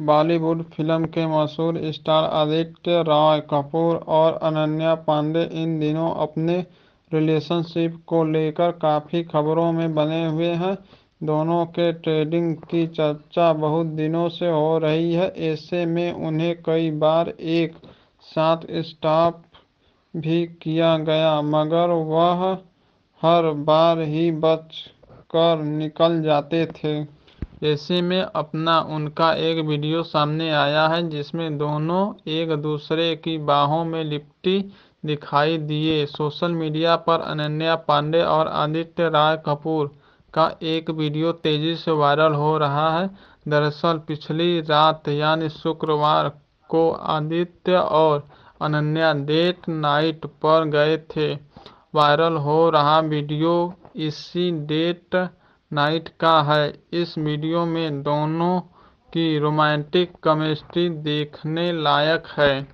Bollywood film के मशहूर star Aditya Roy Kapoor और अनन्या पांडे इन दिनों अपने रिलेशनशिप को लेकर काफ़ी खबरों में बने हुए हैं दोनों के ट्रेडिंग की चर्चा बहुत दिनों से हो रही है ऐसे में उन्हें कई बार एक साथ स्टॉप भी किया गया मगर वह हर बार ही बच कर निकल जाते थे ऐसे में अपना उनका एक वीडियो सामने आया है जिसमें दोनों एक दूसरे की बाहों में लिपटी दिखाई दिए सोशल मीडिया पर अनन्या पांडे और आदित्य राय कपूर का एक वीडियो तेजी से वायरल हो रहा है दरअसल पिछली रात यानी शुक्रवार को आदित्य और अनन्या डेट नाइट पर गए थे वायरल हो रहा वीडियो इसी डेट नाइट का है इस वीडियो में दोनों की रोमांटिक केमिस्ट्री देखने लायक है